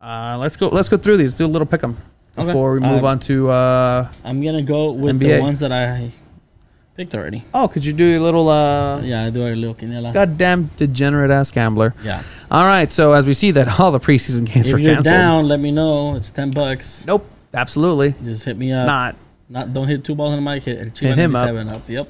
Uh, let's go. Let's go through these. Do a little pick 'em before okay. we move uh, on to. Uh, I'm gonna go with NBA. the ones that I picked already. Oh, could you do a little? Uh, yeah, I do a little quiniela. Goddamn degenerate ass gambler. Yeah. All right. So as we see that all the preseason games if were canceled. down, let me know. It's ten bucks. Nope. Absolutely. Just hit me up. Not. Not. Don't hit two balls in the mic. Hit, hit him up. up. Yep.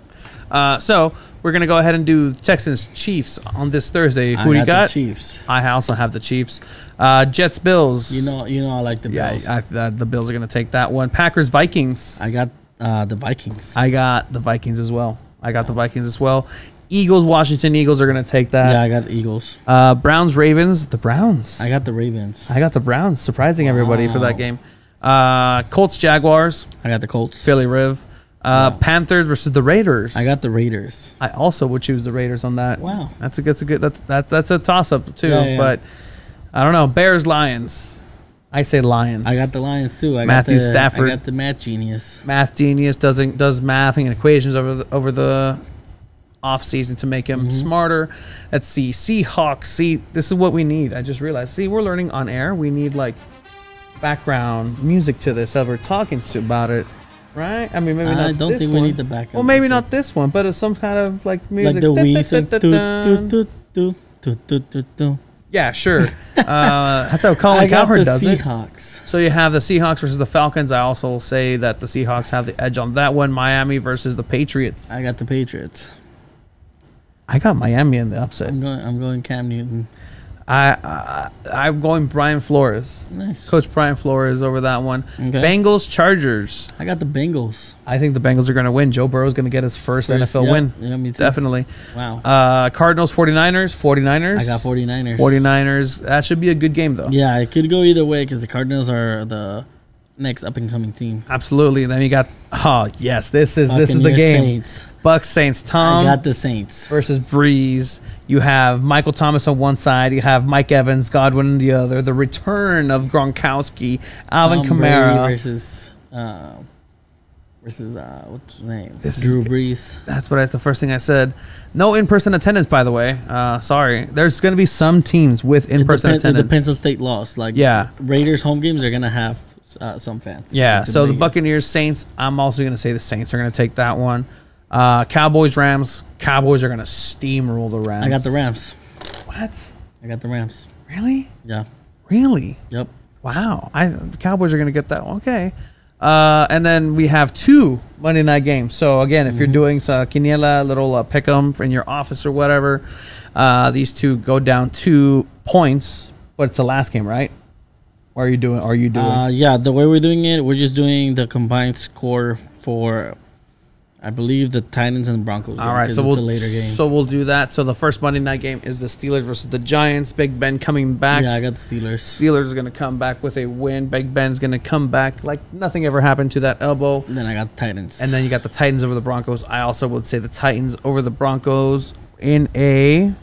Uh, so we're gonna go ahead and do Texans Chiefs on this Thursday. Who I you got? Chiefs. I also have the Chiefs. Uh, Jets Bills. You know, you know, I like the yeah, I, Yeah, uh, the Bills are gonna take that one. Packers Vikings. I got uh, the Vikings. I got the Vikings as well. I got the Vikings as well. Eagles, Washington Eagles are gonna take that. Yeah, I got the Eagles. Uh, Browns, Ravens, the Browns. I got the Ravens. I got the Browns, surprising everybody for that game. Uh, Colts, Jaguars. I got the Colts. Philly Riv. Uh, wow. Panthers versus the Raiders. I got the Raiders. I also would choose the Raiders on that. Wow, that's a that's a good that's that's that's a toss up too. Yeah, yeah. But I don't know. Bears Lions. I say Lions. I got the Lions too. I Matthew got the, Stafford. I got the math genius. Math genius doesn't does math and equations over the, over the off season to make him mm-hmm. smarter. Let's see Seahawks. See, this is what we need. I just realized. See, we're learning on air. We need like background music to this. Ever we're talking to about it. Right? I mean, maybe not. I don't this think one. we need the backup. Well, maybe not this one, but it's some kind of like music. Like the Wii. Yeah, sure. uh, that's how Colin Cowherd does Seahawks. it. So you have the Seahawks versus the Falcons. I also say that the Seahawks have the edge on that one. Miami versus the Patriots. I got the Patriots. I got Miami in the upset. I'm going. I'm going Cam Newton. I, I am going Brian Flores. Nice. Coach Brian Flores over that one. Okay. Bengals Chargers. I got the Bengals. I think the Bengals are going to win. Joe Burrow's going to get his first, first NFL yep. win. Yeah, me too. Definitely. Wow. Uh, Cardinals 49ers, 49ers. I got 49ers. 49ers. That should be a good game though. Yeah, it could go either way cuz the Cardinals are the next up and coming team. Absolutely. then you got oh yes, this is this is the game. Saints. Bucks Saints. Tom I got the Saints versus Breeze. You have Michael Thomas on one side. You have Mike Evans, Godwin on the other. The return of Gronkowski, Alvin Kamara versus. Uh, versus uh, what's his name? This Drew Brees. That's what I, the first thing I said. No in-person attendance, by the way. Uh, sorry. There's going to be some teams with in-person depend, attendance. It depends on state laws. Like yeah, Raiders home games are going to have uh, some fans. Yeah. So the Buccaneers, Saints. I'm also going to say the Saints are going to take that one. Uh, Cowboys, Rams. Cowboys are going to steamroll the Rams. I got the Rams. What? I got the Rams. Really? Yeah. Really? Yep. Wow. I the Cowboys are going to get that. One. Okay. Uh, and then we have two Monday night games. So again, if you're mm-hmm. doing some quiniela, little uh, pick 'em in your office or whatever, uh, these two go down two points. But it's the last game, right? are you doing? Are you doing? Uh, yeah, the way we're doing it, we're just doing the combined score for, I believe, the Titans and Broncos. All right, so we'll later game. So we'll do that. So the first Monday night game is the Steelers versus the Giants. Big Ben coming back. Yeah, I got the Steelers. Steelers is gonna come back with a win. Big Ben's gonna come back like nothing ever happened to that elbow. And then I got the Titans. And then you got the Titans over the Broncos. I also would say the Titans over the Broncos in a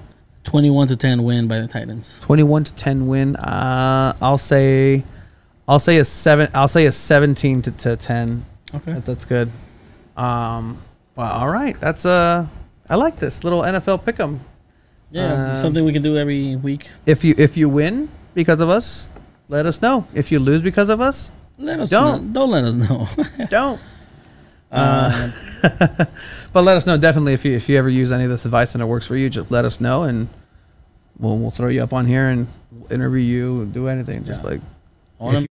21 to 10 win by the Titans. 21 to 10 win. Uh, I'll say, I'll say a seven. I'll say a 17 to, to 10. Okay, that, that's good. Um, well, all right. That's uh, I like this little NFL pick'em. Yeah, um, something we can do every week. If you if you win because of us, let us know. If you lose because of us, let us don't know. don't let us know. don't. Uh, but let us know definitely if you if you ever use any of this advice and it works for you, just let us know and we'll we'll throw you up on here and interview you and do anything. Just yeah. like.